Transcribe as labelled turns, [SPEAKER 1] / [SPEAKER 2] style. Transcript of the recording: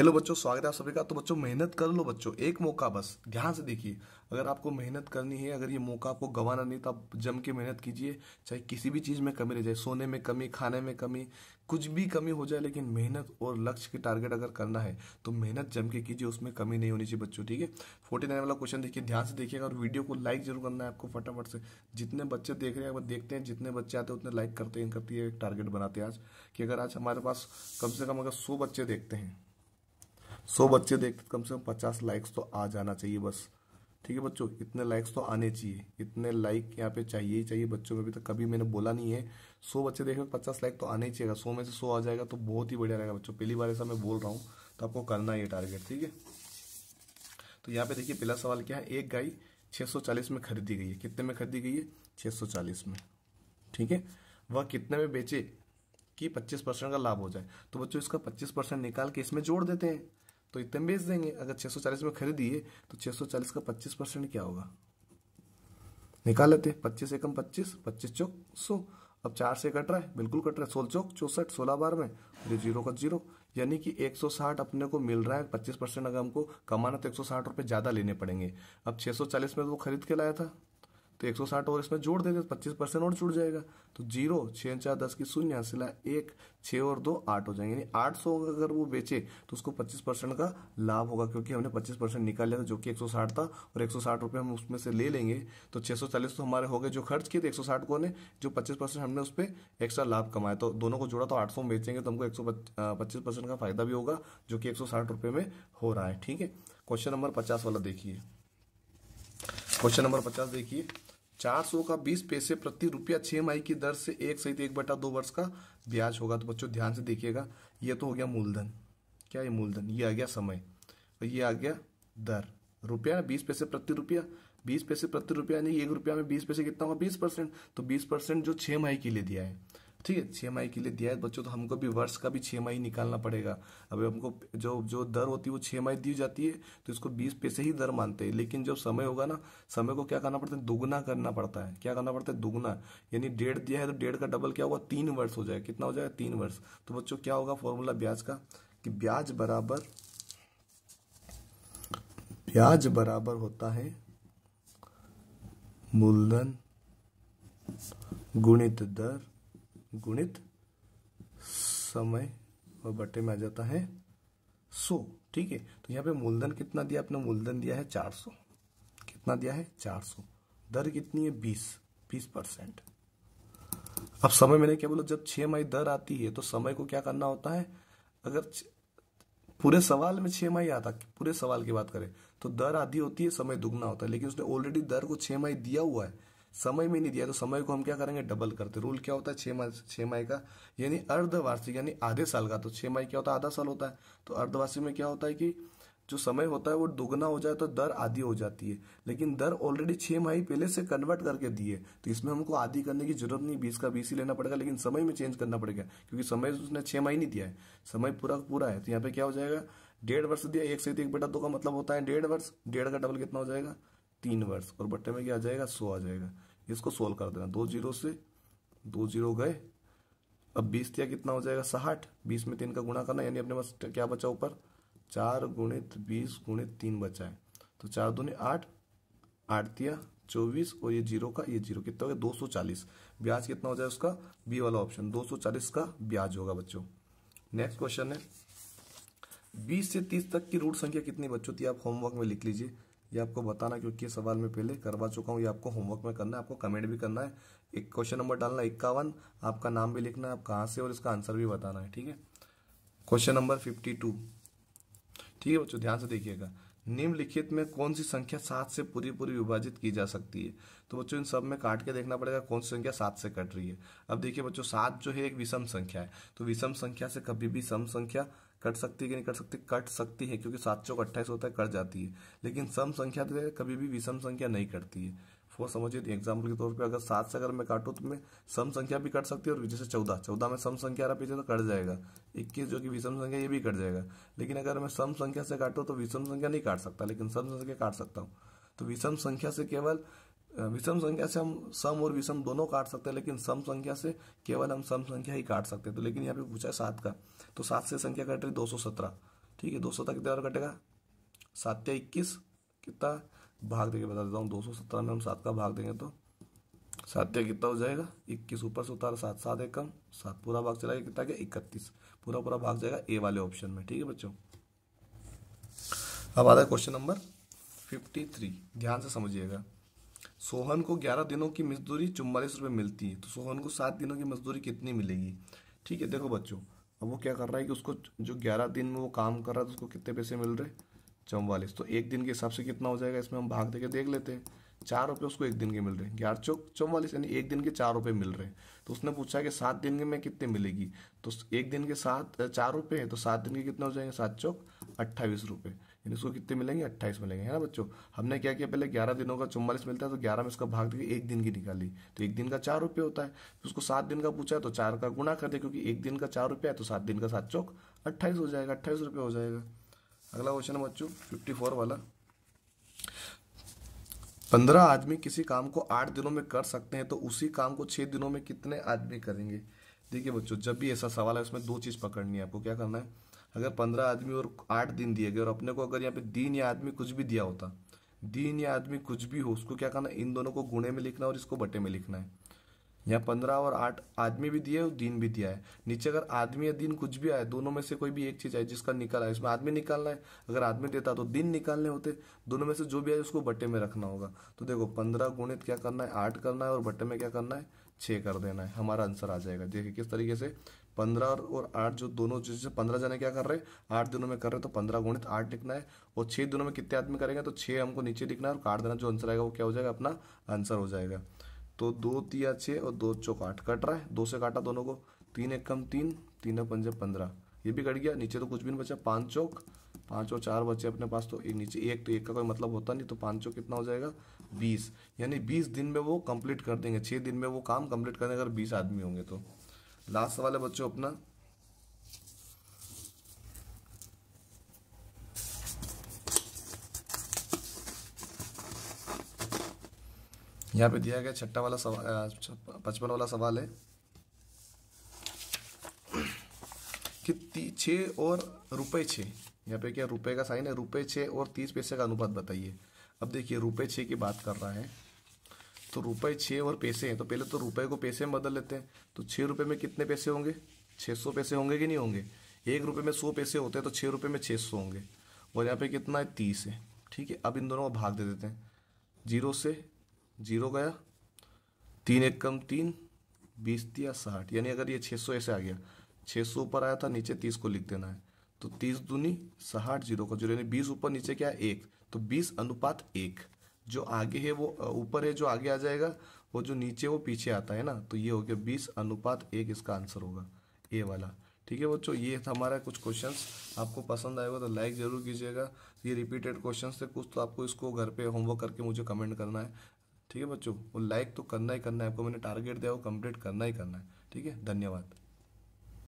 [SPEAKER 1] hello बच्चों स्वागत है आप सभी का तो बच्चों मेहनत कर लो बच्चों एक मौका बस ध्यान से देखिए अगर आपको मेहनत करनी है अगर ये मौका आपको गंवाना नहीं तो आप जम के मेहनत कीजिए चाहे किसी भी चीज़ में कमी रह जाए सोने में कमी खाने में कमी कुछ भी कमी हो जाए लेकिन मेहनत और लक्ष्य के टारगेट अगर करना है तो मेहनत जम के कीजिए उसमें कमी नहीं होनी चाहिए बच्चों ठीक है फोर्टी नाइन वाला क्वेश्चन देखिए ध्यान से देखिएगा और वीडियो को लाइक जरूर करना है आपको फटाफट से जितने बच्चे देख रहे हैं अगर देखते हैं जितने बच्चे आते हैं उतने लाइक करते हैं करती है टारगेट बनाते हैं आज कि अगर आज हमारे पास कम से कम अगर सौ बच्चे देखते हैं सौ बच्चे देखते कम से कम पचास लाइक्स तो आ जाना चाहिए बस ठीक है बच्चों इतने लाइक्स तो आने चाहिए इतने लाइक यहाँ पे चाहिए ही चाहिए बच्चों में भी तो कभी मैंने बोला नहीं है सौ बच्चे देखें पचास लाइक तो आने ही चाहिए सौ में से सौ आ जाएगा तो बहुत ही बढ़िया रहेगा बच्चों पहली बार ऐसा मैं बोल रहा हूँ तो आपको करना है ये टारगेट ठीक है तो यहाँ पे देखिए पहला सवाल क्या है एक गाय छः में खरीदी गई है कितने में खरीदी गई है छः में ठीक है वह कितने में बेचे कि पच्चीस परसेंट का लाभ हो जाए तो बच्चों इसका पच्चीस परसेंट निकाल के इसमें जोड़ देते हैं तो इतने बेच देंगे अगर 640 में खरीदिए तो 640 का 25 परसेंट क्या होगा निकाल लेते पच्चीस एकम पच्चीस पच्चीस चौक सौ अब चार से कट रहा है बिल्कुल कट रहा है सोलह चौक चौसठ सोलह बार में ये जीरो का जीरो यानी कि 160 अपने को मिल रहा है 25 परसेंट अगर हमको कमाना तो एक सौ ज़्यादा लेने पड़ेंगे अब 640 में तो वो खरीद के लाया था तो 160 और इसमें जोड़ देंगे 25 परसेंट और जुड़ जाएगा तो जीरो छः चार दस की शून्य सिला एक छः और दो आठ हो जाएंगे यानी आठ सौ अगर वो बेचे तो उसको 25 परसेंट का लाभ होगा क्योंकि हमने 25 परसेंट निकाल लिया था जो कि 160 था और एक रुपए हम उसमें से ले लेंगे तो 640 तो हमारे हो गए जो खर्च किए थे एक को ने जो पच्चीस परसेंट हमने उस पर एक्स्ट्रा लाभ कमाया तो दोनों को जोड़ा तो आठ सौ बेचेंगे तो हमको एक परसेंट का फायदा भी होगा जो कि एक में हो रहा है ठीक है क्वेश्चन नंबर पचास वाला देखिए क्वेश्चन नंबर पचास देखिए चार सौ का बीस पैसे प्रति रुपया छह माही की दर से एक सहित एक बटा दो वर्ष का ब्याज होगा तो बच्चों ध्यान से देखिएगा ये तो हो गया मूलधन क्या ये मूलधन ये आ गया समय और तो ये आ गया दर रुपया बीस पैसे प्रति रुपया बीस पैसे प्रति रुपया यानी एक रुपया में बीस पैसे कितना होगा बीस परसेंट तो बीस परसेंट जो छह माही के लिए दिया है ठीक है छः माही के लिए दिया है बच्चों तो हमको भी वर्ष का भी छः माही निकालना पड़ेगा अब हमको जो जो दर होती है वो छः माही दी जाती है तो इसको बीस पैसे ही दर मानते हैं लेकिन जब समय होगा ना समय को क्या करना पड़ता है दुगना करना पड़ता है क्या करना पड़ता है दुगना यानी डेढ़ दिया है तो डेढ़ का डबल क्या होगा तीन वर्ष हो जाएगा कितना हो जाएगा तीन वर्ष तो बच्चों क्या होगा फॉर्मूला ब्याज का कि ब्याज बराबर ब्याज बराबर होता है मूलधन गुणित दर गुणित समय और बटे में आ जाता है सो ठीक है तो यहाँ पे मूलधन कितना दिया अपना मूलधन दिया है चार सौ कितना दिया है चार सौ दर कितनी है बीस बीस परसेंट अब समय मैंने क्या बोला जब छह माही दर आती है तो समय को क्या करना होता है अगर पूरे सवाल में छः माही आता पूरे सवाल की बात करें तो दर आधी होती है समय दुगना होता है लेकिन उसने ऑलरेडी दर को छह माही दिया हुआ है समय में नहीं दिया तो समय को हम क्या करेंगे डबल करते रूल क्या होता है छह माह छह माह का यानी अर्धवार्षिक यानी आधे साल का तो छह माह क्या होता है आधा साल होता है तो अर्धवार्षिक में क्या होता है कि जो समय होता है वो दोगुना हो जाए तो दर आधी हो जाती है लेकिन दर ऑलरेडी छह माह पहले से कन्वर्ट करके दिए तो इसमें हमको आधी करने की जरूरत नहीं बीस का बीस ही लेना पड़ेगा लेकिन समय में चेंज करना पड़ेगा क्योंकि समय उसने छह माह नहीं दिया है समय पूरा पूरा है तो यहाँ पे क्या हो जाएगा डेढ़ वर्ष दिया एक से एक बेटा दो का मतलब होता है डेढ़ वर्ष डेढ़ का डबल कितना हो जाएगा तीन वर्ष और बट्टे में क्या आ जाएगा सो आ जाएगा इसको सोल्व कर देना दो जीरो से दो जीरो गए अब बीस या कितना हो जाएगा साठ बीस में तीन का गुणा करना यानी अपने पास क्या बचा ऊपर चार गुणित बीस गुणित तीन बचा है तो चार दूनी आठ आठ तिया चौबीस और ये जीरो का ये जीरो कितना हो गया दो सौ चालीस ब्याज कितना हो जाए उसका बी वाला ऑप्शन दो सौ चालीस का ब्याज होगा बच्चों नेक्स्ट क्वेश्चन है बीस से तीस तक की रूट संख्या कितनी बच्चों थी आप होमवर्क में लिख लीजिए ये आपको बताना क्योंकि सवाल मैं पहले करवा चुका हूँ ये आपको होमवर्क में करना है आपको कमेंट भी करना है एक क्वेश्चन नंबर डालना इक्यावन आपका नाम भी लिखना है आप कहाँ से और इसका आंसर भी बताना है ठीक है क्वेश्चन नंबर फिफ्टी टू ठीक है बच्चों ध्यान से देखिएगा निम्नलिखित में कौन सी संख्या सात से पूरी पूरी विभाजित की जा सकती है तो बच्चों इन सब में काट के देखना पड़ेगा कौन सी संख्या सात से कट रही है अब देखिए बच्चों सात जो है एक विषम संख्या है तो विषम संख्या से कभी भी सम संख्या कट सकती है कि नहीं कट सकती कट सकती है क्योंकि सात सौ अट्ठाईस होता है कट जाती है लेकिन सम संख्या तो कभी भी विषम संख्या नहीं कटती है फोर समझिए एग्जाम्पल के तौर पर अगर सात से अगर मैं काटूँ तो मैं सम संख्या भी कट सकती है और जैसे चौदह चौदह में सम संख्या रहा पीछे तो कट जाएगा इक्कीस जो कि विषम संख्या ये भी कट जाएगा लेकिन अगर मैं सम संख्या से काटूँ तो विषम संख्या नहीं काट सकता लेकिन सम संख्या काट सकता हूँ तो विषम संख्या से केवल विषम संख्या से हम सम और विषम दोनों काट सकते हैं लेकिन सम संख्या से केवल हम सम संख्या ही काट सकते हैं तो लेकिन यहाँ पे पूछा है सात का तो सात से संख्या कट रही दो सौ सत्रह ठीक है दो सौ कितने बार कटेगा सात या इक्कीस कितना भाग देके बता देता हूँ दो सौ सत्रह में हम सात का भाग देंगे तो सात या कितना हो जाएगा इक्कीस ऊपर से उतारा सात सात एक कम सात पूरा भाग चला गया कितना गया इकतीस पूरा पूरा भाग जाएगा ए वाले ऑप्शन में ठीक है बच्चों अब आता है क्वेश्चन नंबर फिफ्टी थ्री ध्यान से समझिएगा सोहन को ग्यारह दिनों की मजदूरी चुम्बालीस रुपये मिलती है तो सोहन को सात दिनों की मजदूरी कितनी मिलेगी ठीक है देखो बच्चों अब वो क्या कर रहा है कि उसको जो ग्यारह दिन में वो काम कर रहा है तो उसको कितने पैसे मिल रहे चौवालीस तो एक दिन के हिसाब से कितना हो जाएगा इसमें हम भाग दे देख लेते हैं चार रुपये उसको एक दिन के मिल रहे हैं ग्यारह चौक चौवालीस यानी एक दिन के चार रुपये मिल रहे हैं तो उसने पूछा कि सात दिन में कितने मिलेगी तो एक दिन के सात चार रुपये है तो सात दिन के कितने हो जाएंगे सात चौक अट्ठाईस रुपये यानी उसको कितने मिलेंगे अट्ठाईस मिलेंगे है ना बच्चों हमने क्या किया पहले ग्यारह दिनों का चुम्बालीस मिलता है तो ग्यारह में उसका भाग देकर एक दिन की निकाली तो एक दिन का चार रुपये होता है तो उसको सात दिन का पूछा है तो चार का गुणा कर दिया क्योंकि एक दिन का चार रुपया है तो सात दिन का सात चौक अट्ठाईस हो जाएगा अट्ठाईस रुपये हो जाएगा अगला क्वेश्चन है बच्चों फिफ्टी फोर वाला पंद्रह आदमी किसी काम को आठ दिनों में कर सकते हैं तो उसी काम को छः दिनों में कितने आदमी करेंगे देखिए बच्चों जब भी ऐसा सवाल है उसमें दो चीज़ पकड़नी है आपको क्या करना है अगर पंद्रह आदमी और आठ दिन दिए गए और अपने को अगर यहाँ पे दिन या आदमी कुछ भी दिया होता दिन या आदमी कुछ भी हो उसको क्या करना इन दोनों को गुणे में लिखना और इसको बटे में लिखना है यहाँ पंद्रह और आठ आदमी भी दिए और दिन भी दिया है नीचे अगर आदमी या दिन कुछ भी आए दोनों में से कोई भी एक चीज आए जिसका निकाला इसमें आदमी निकालना है अगर आदमी देता तो दिन निकालने होते दोनों में से जो भी आए उसको बटे में रखना होगा तो देखो पंद्रह गुणित क्या करना है आठ करना है और बटे में क्या करना है छः कर देना है हमारा आंसर आ जाएगा देखिए किस तरीके से पंद्रह और आठ जो दोनों जैसे पंद्रह जने क्या कर रहे हैं आठ दिनों में कर रहे तो पंद्रह गुणित आठ लिखना है और छह दिनों में कितने आदमी करेंगे तो छह हमको नीचे लिखना है और काट देना जो आंसर आएगा वो क्या हो जाएगा अपना आंसर हो जाएगा तो दो तिया छः और दो चौक आठ कट रहा है दो से काटा दोनों को तीन एक कम तीन तीन पंजे पंद्रह ये भी कट गया नीचे तो कुछ भी नहीं बचा पाँच चौक पाँच और चार बचे अपने पास तो एक नीचे एक तो एक का कोई मतलब होता नहीं तो पाँच चौक कितना हो जाएगा बीस यानी बीस दिन में वो कंप्लीट कर देंगे छः दिन में वो काम कंप्लीट करेंगे अगर बीस आदमी होंगे तो लास्ट सवाल है बच्चों अपना यहाँ पे दिया गया छठा वाला सवाल पचपन वाला सवाल है कि छ और रुपये छ यहाँ पे क्या रुपये का साइन है रुपये छ और तीस पैसे का अनुपात बताइए अब देखिए रुपये छ की बात कर रहा है तो रुपए छः और पैसे हैं तो पहले तो रुपए को पैसे में बदल लेते हैं तो छः रुपये में कितने पैसे होंगे छः सौ पैसे होंगे कि नहीं होंगे एक रुपये में सौ पैसे होते हैं तो छः रुपये में छः सौ होंगे और यहाँ पे कितना है तीस है ठीक है अब इन दोनों को भाग दे देते हैं जीरो से जीरो गया तीन एक कम तीन बीस या साठ यानी अगर ये छः सौ ऐसे आ गया छः सौ ऊपर आया था नीचे तीस को लिख देना है तो तीस दूनी साठ जीरो का जीरो यानी बीस ऊपर नीचे क्या है एक तो बीस अनुपात एक जो आगे है वो ऊपर है जो आगे आ जाएगा वो जो नीचे वो पीछे आता है ना तो ये हो गया बीस अनुपात एक इसका आंसर होगा ए वाला ठीक है बच्चों ये था हमारा कुछ क्वेश्चंस आपको पसंद आएगा तो लाइक ज़रूर कीजिएगा ये रिपीटेड क्वेश्चंस थे कुछ तो आपको इसको घर पे होमवर्क करके मुझे कमेंट करना है ठीक है बच्चों वो लाइक तो करना ही करना है आपको मैंने टारगेट दिया वो कंप्लीट करना ही करना है ठीक है धन्यवाद